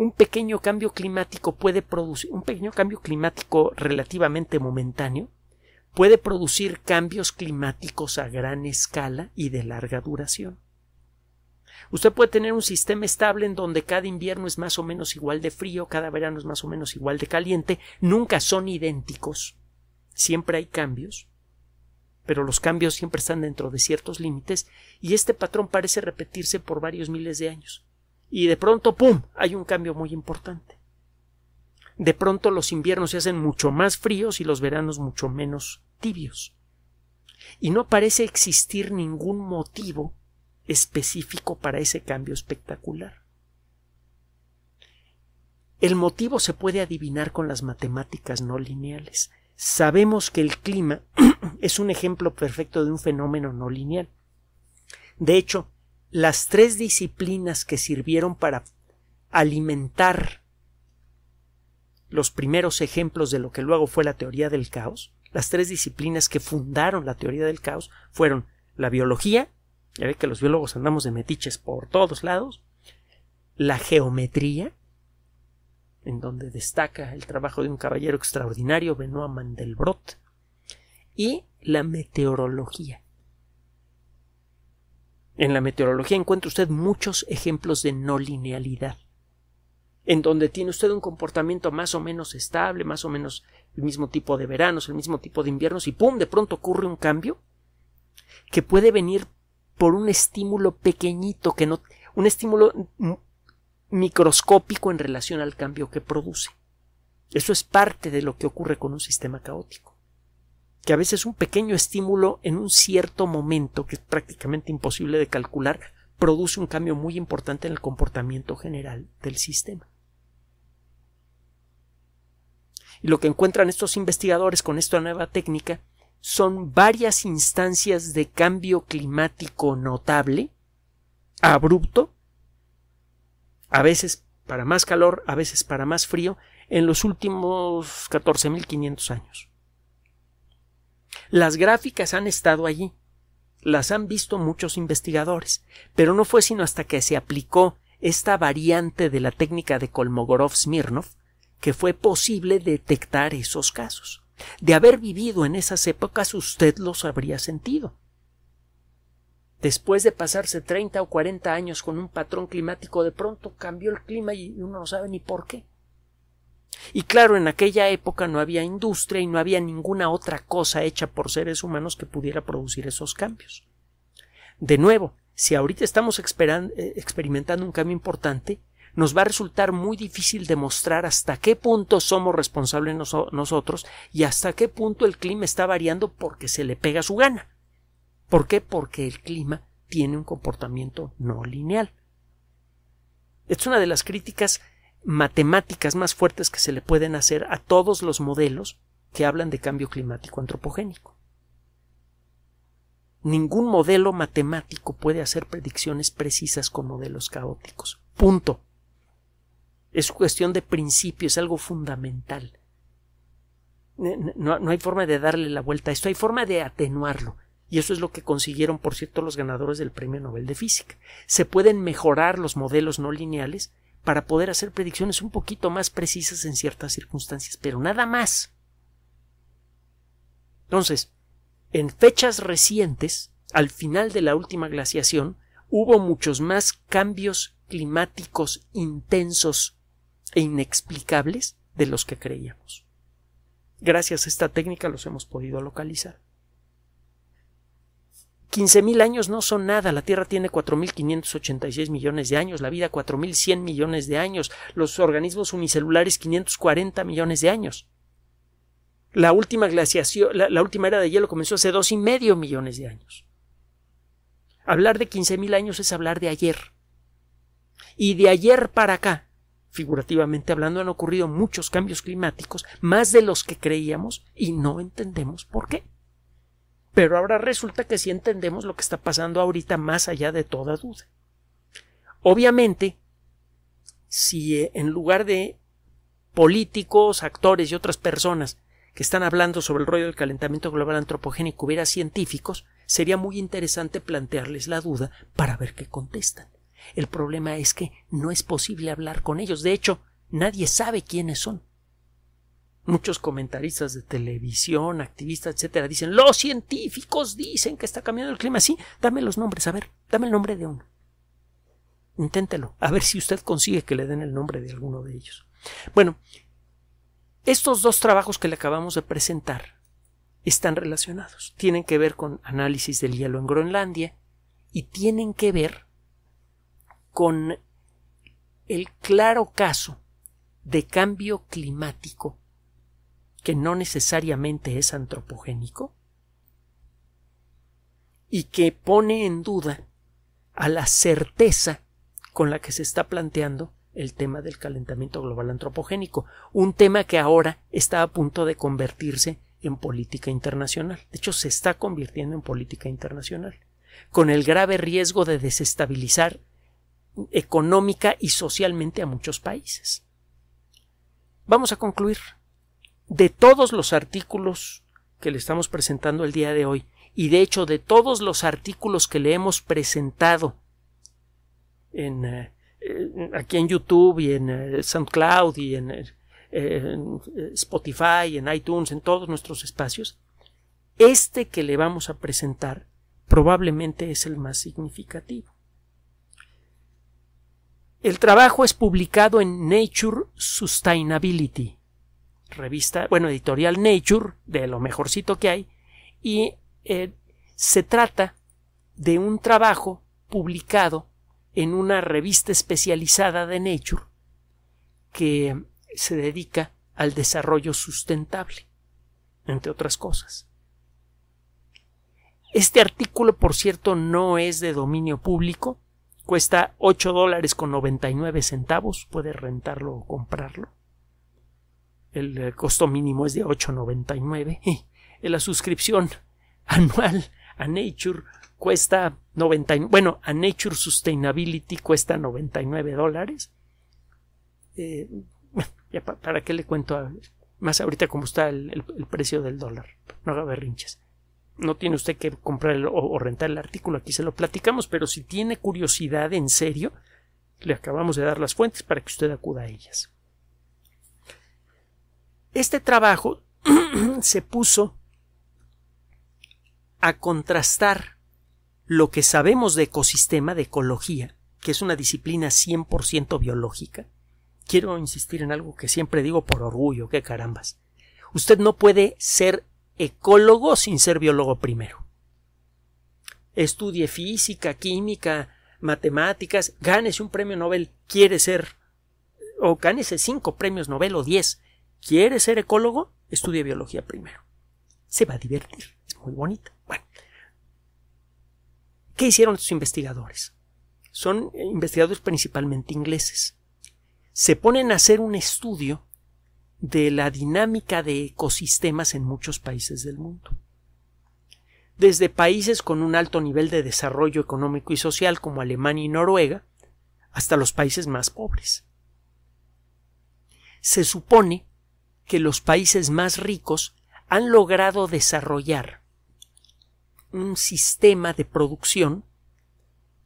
un pequeño cambio climático puede producir, un pequeño cambio climático relativamente momentáneo, puede producir cambios climáticos a gran escala y de larga duración. Usted puede tener un sistema estable en donde cada invierno es más o menos igual de frío, cada verano es más o menos igual de caliente, nunca son idénticos, siempre hay cambios, pero los cambios siempre están dentro de ciertos límites y este patrón parece repetirse por varios miles de años y de pronto, ¡pum!, hay un cambio muy importante. De pronto los inviernos se hacen mucho más fríos y los veranos mucho menos tibios. Y no parece existir ningún motivo específico para ese cambio espectacular. El motivo se puede adivinar con las matemáticas no lineales. Sabemos que el clima es un ejemplo perfecto de un fenómeno no lineal. De hecho, las tres disciplinas que sirvieron para alimentar los primeros ejemplos de lo que luego fue la teoría del caos, las tres disciplinas que fundaron la teoría del caos fueron la biología, ya ve que los biólogos andamos de metiches por todos lados, la geometría, en donde destaca el trabajo de un caballero extraordinario, Benoît Mandelbrot, y la meteorología. En la meteorología encuentra usted muchos ejemplos de no linealidad, en donde tiene usted un comportamiento más o menos estable, más o menos el mismo tipo de veranos, el mismo tipo de inviernos, y ¡pum! de pronto ocurre un cambio que puede venir por un estímulo pequeñito, que no, un estímulo microscópico en relación al cambio que produce. Eso es parte de lo que ocurre con un sistema caótico que a veces un pequeño estímulo en un cierto momento, que es prácticamente imposible de calcular, produce un cambio muy importante en el comportamiento general del sistema. Y lo que encuentran estos investigadores con esta nueva técnica son varias instancias de cambio climático notable, abrupto, a veces para más calor, a veces para más frío, en los últimos 14.500 años. Las gráficas han estado allí, las han visto muchos investigadores, pero no fue sino hasta que se aplicó esta variante de la técnica de Kolmogorov-Smirnov que fue posible detectar esos casos. De haber vivido en esas épocas usted los habría sentido. Después de pasarse 30 o 40 años con un patrón climático, de pronto cambió el clima y uno no sabe ni por qué. Y claro, en aquella época no había industria y no había ninguna otra cosa hecha por seres humanos que pudiera producir esos cambios. De nuevo, si ahorita estamos eh, experimentando un cambio importante, nos va a resultar muy difícil demostrar hasta qué punto somos responsables nosotros y hasta qué punto el clima está variando porque se le pega su gana. ¿Por qué? Porque el clima tiene un comportamiento no lineal. Es una de las críticas matemáticas más fuertes que se le pueden hacer a todos los modelos que hablan de cambio climático antropogénico. Ningún modelo matemático puede hacer predicciones precisas con modelos caóticos. Punto. Es cuestión de principio, es algo fundamental. No, no, hay forma de darle la vuelta a esto, hay forma de atenuarlo. Y eso es lo que consiguieron, por cierto, los ganadores del Premio Nobel de Física. Se pueden mejorar los modelos no lineales para poder hacer predicciones un poquito más precisas en ciertas circunstancias, pero nada más. Entonces, en fechas recientes, al final de la última glaciación, hubo muchos más cambios climáticos intensos e inexplicables de los que creíamos. Gracias a esta técnica los hemos podido localizar. 15.000 años no son nada, la Tierra tiene 4.586 millones de años, la vida 4.100 millones de años, los organismos unicelulares 540 millones de años. La última glaciación, la, última era de hielo comenzó hace dos y medio millones de años. Hablar de 15.000 años es hablar de ayer. Y de ayer para acá, figurativamente hablando, han ocurrido muchos cambios climáticos, más de los que creíamos y no entendemos por qué. Pero ahora resulta que sí entendemos lo que está pasando ahorita más allá de toda duda. Obviamente, si eh, en lugar de políticos, actores y otras personas que están hablando sobre el rollo del calentamiento global antropogénico hubiera científicos, sería muy interesante plantearles la duda para ver qué contestan. El problema es que no es posible hablar con ellos. De hecho, nadie sabe quiénes son muchos comentaristas de televisión, activistas, etcétera, dicen los científicos dicen que está cambiando el clima. Sí, dame los nombres, a ver, dame el nombre de uno. Inténtelo, a ver si usted consigue que le den el nombre de alguno de ellos. Bueno, estos dos trabajos que le acabamos de presentar están relacionados. Tienen que ver con análisis del hielo en Groenlandia y tienen que ver con el claro caso de cambio climático que no necesariamente es antropogénico y que pone en duda a la certeza con la que se está planteando el tema del calentamiento global antropogénico, un tema que ahora está a punto de convertirse en política internacional. De hecho, se está convirtiendo en política internacional, con el grave riesgo de desestabilizar económica y socialmente a muchos países. Vamos a concluir de todos los artículos que le estamos presentando el día de hoy, y de hecho de todos los artículos que le hemos presentado eh, aquí en YouTube y en eh, SoundCloud y en, Spotify eh, en Spotify, en iTunes, en todos nuestros espacios, este que le vamos a presentar probablemente es el más significativo. El trabajo es publicado en Nature Sustainability, revista, bueno, editorial Nature, de lo mejorcito que hay, y eh, se trata de un trabajo publicado en una revista especializada de Nature que se dedica al desarrollo sustentable, entre otras cosas. Este artículo, por cierto, no es de dominio público, cuesta 8 dólares con 99 centavos, puede rentarlo o comprarlo el costo mínimo es de 8.99. La suscripción anual a Nature cuesta 99, bueno, a Nature Sustainability cuesta 99 dólares. Eh, ya para qué le cuento más ahorita cómo está el, precio del dólar. No haga berrinches. No tiene usted que comprar o, rentar el artículo, aquí se lo platicamos, pero si tiene curiosidad en serio, le acabamos de dar las fuentes para que usted acuda a ellas. Este trabajo se puso a contrastar lo que sabemos de ecosistema, de ecología, que es una disciplina 100% biológica. Quiero insistir en algo que siempre digo por orgullo, que carambas. Usted no puede ser ecólogo sin ser biólogo primero. Estudie física, química, matemáticas, gánese un premio Nobel, quiere ser, o gánese cinco premios Nobel o diez, ¿Quiere ser ecólogo? Estudia biología primero. Se va a divertir, es muy bonito. Bueno, ¿qué hicieron sus investigadores? Son investigadores principalmente ingleses. Se ponen a hacer un estudio de la dinámica de ecosistemas en muchos países del mundo. Desde países con un alto nivel de desarrollo económico y social como Alemania y Noruega, hasta los países más pobres. Se supone que los países más ricos han logrado desarrollar un sistema de producción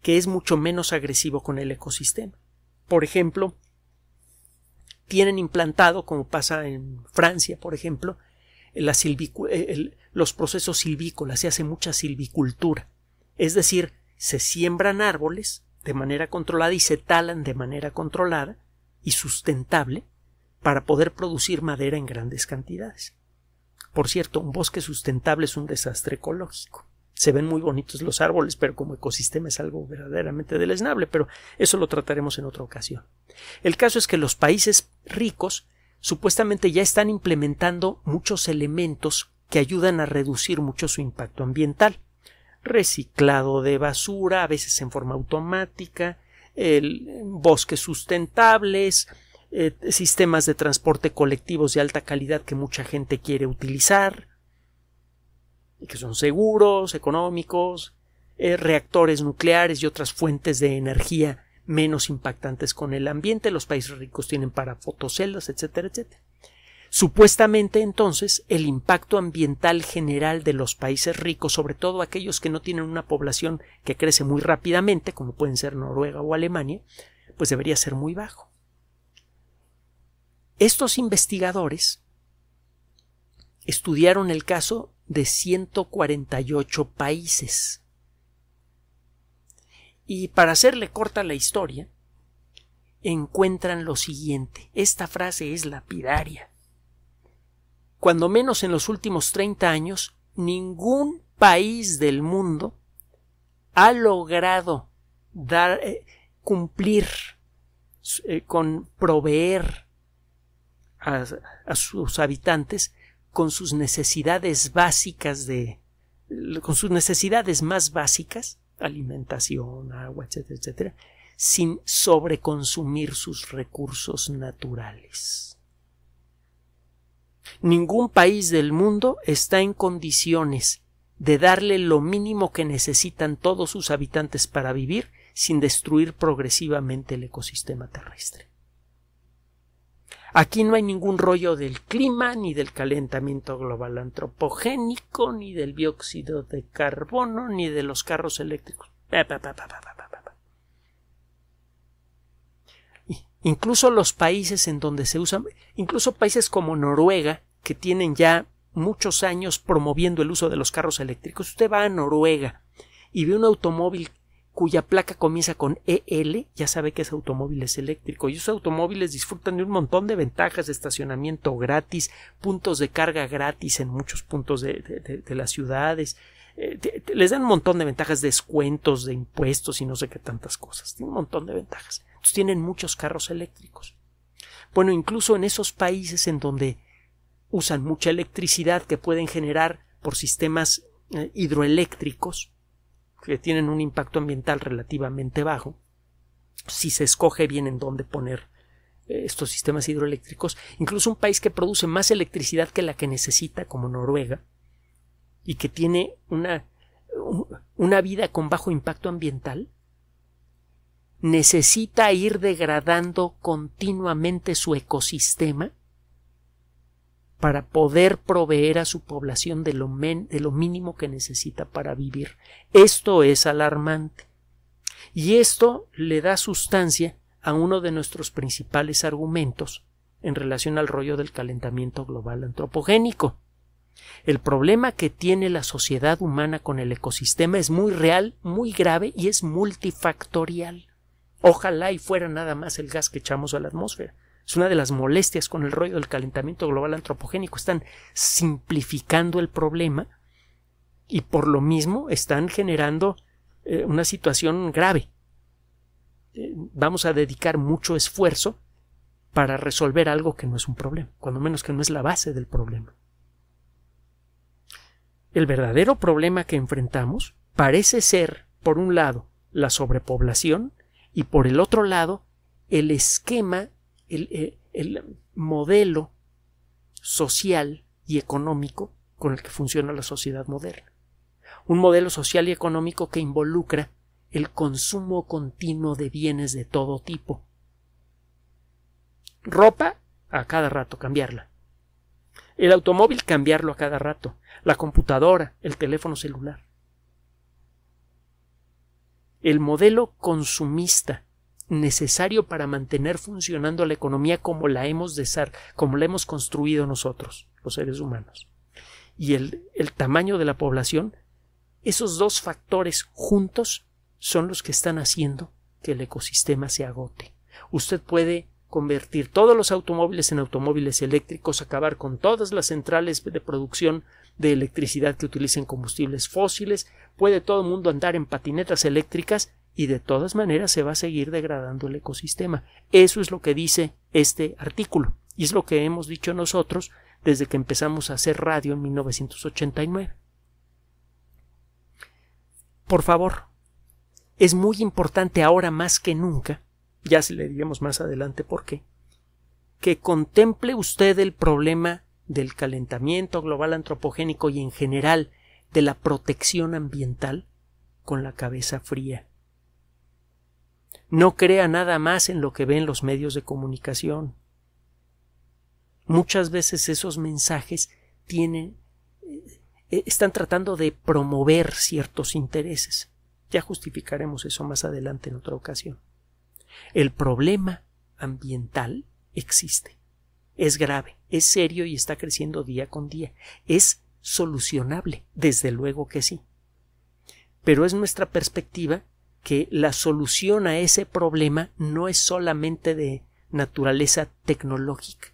que es mucho menos agresivo con el ecosistema. Por ejemplo, tienen implantado, como pasa en Francia, por ejemplo, eh, los procesos silvícolas, se hace mucha silvicultura. Es decir, se siembran árboles de manera controlada y se talan de manera controlada y sustentable, para poder producir madera en grandes cantidades. Por cierto, un bosque sustentable es un desastre ecológico. Se ven muy bonitos los árboles, pero como ecosistema es algo verdaderamente deleznable, pero eso lo trataremos en otra ocasión. El caso es que los países ricos supuestamente ya están implementando muchos elementos que ayudan a reducir mucho su impacto ambiental. Reciclado de basura, a veces en forma automática, el, bosques sustentables, eh, sistemas de transporte colectivos de alta calidad que mucha gente quiere utilizar, y que son seguros, económicos, eh, reactores nucleares y otras fuentes de energía menos impactantes con el ambiente, los países ricos tienen para fotoceldas, etcétera, etcétera. Supuestamente entonces el impacto ambiental general de los países ricos, sobre todo aquellos que no tienen una población que crece muy rápidamente, como pueden ser Noruega o Alemania, pues debería ser muy bajo. Estos investigadores estudiaron el caso de 148 países. Y para hacerle corta la historia, encuentran lo siguiente. Esta frase es lapidaria. Cuando menos en los últimos 30 años, ningún país del mundo ha logrado dar, eh, cumplir eh, con proveer a, sus habitantes con sus necesidades básicas de con sus necesidades más básicas alimentación, agua, etcétera, etcétera, sin sobreconsumir sus recursos naturales. Ningún país del mundo está en condiciones de darle lo mínimo que necesitan todos sus habitantes para vivir sin destruir progresivamente el ecosistema terrestre. Aquí no hay ningún rollo del clima, ni del calentamiento global antropogénico, ni del dióxido de carbono, ni de los carros eléctricos. Incluso los países en donde se usan, incluso países como Noruega, que tienen ya muchos años promoviendo el uso de los carros eléctricos. Usted va a Noruega y ve un automóvil cuya placa comienza con EL, ya sabe que es automóviles eléctricos. eléctrico. Y esos automóviles disfrutan de un montón de ventajas, de estacionamiento gratis, puntos de carga gratis en muchos puntos de, las ciudades. Eh, les dan un montón de ventajas, descuentos de impuestos y no sé qué tantas cosas. Tienen un montón de ventajas. Entonces tienen muchos carros eléctricos. Bueno, incluso en esos países en donde usan mucha electricidad que pueden generar por sistemas eh, hidroeléctricos, que tienen un impacto ambiental relativamente bajo, si se escoge bien en dónde poner eh, estos sistemas hidroeléctricos, incluso un país que produce más electricidad que la que necesita, como Noruega, y que tiene una, una vida con bajo impacto ambiental, necesita ir degradando continuamente su ecosistema para poder proveer a su población de lo, de lo mínimo que necesita para vivir. Esto es alarmante. Y esto le da sustancia a uno de nuestros principales argumentos en relación al rollo del calentamiento global antropogénico. El problema que tiene la sociedad humana con el ecosistema es muy real, muy grave y es multifactorial. Ojalá y fuera nada más el gas que echamos a la atmósfera. Es una de las molestias con el rollo del calentamiento global antropogénico. Están simplificando el problema y por lo mismo están generando eh, una situación grave. Eh, vamos a dedicar mucho esfuerzo para resolver algo que no es un problema, cuando menos que no es la base del problema. El verdadero problema que enfrentamos parece ser, por un lado, la sobrepoblación y por el otro lado, el esquema eh, el, modelo social y económico con el que funciona la sociedad moderna. Un modelo social y económico que involucra el consumo continuo de bienes de todo tipo. Ropa, a cada rato cambiarla. El automóvil, cambiarlo a cada rato. La computadora, el teléfono celular. El modelo consumista necesario para mantener funcionando la economía como la hemos de ser, como la hemos construido nosotros, los seres humanos. Y el, el tamaño de la población, esos dos factores juntos son los que están haciendo que el ecosistema se agote. Usted puede convertir todos los automóviles en automóviles eléctricos, acabar con todas las centrales de producción de electricidad que utilicen combustibles fósiles, puede todo el mundo andar en patinetas eléctricas y de todas maneras se va a seguir degradando el ecosistema. Eso es lo que dice este artículo y es lo que hemos dicho nosotros desde que empezamos a hacer radio en 1989. Por favor, es muy importante ahora más que nunca, ya se le diremos más adelante por qué, que contemple usted el problema del calentamiento global antropogénico y en general de la protección ambiental con la cabeza fría no crea nada más en lo que ven los medios de comunicación. Muchas veces esos mensajes tienen eh, están tratando de promover ciertos intereses. Ya justificaremos eso más adelante en otra ocasión. El problema ambiental existe. Es grave, es serio y está creciendo día con día. Es solucionable, desde luego que sí. Pero es nuestra perspectiva que la solución a ese problema no es solamente de naturaleza tecnológica.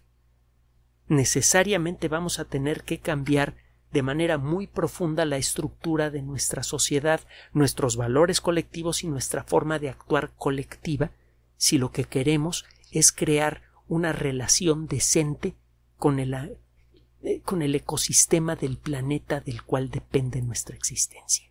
Necesariamente vamos a tener que cambiar de manera muy profunda la estructura de nuestra sociedad, nuestros valores colectivos y nuestra forma de actuar colectiva, si lo que queremos es crear una relación decente con el, eh, con el ecosistema del planeta del cual depende nuestra existencia.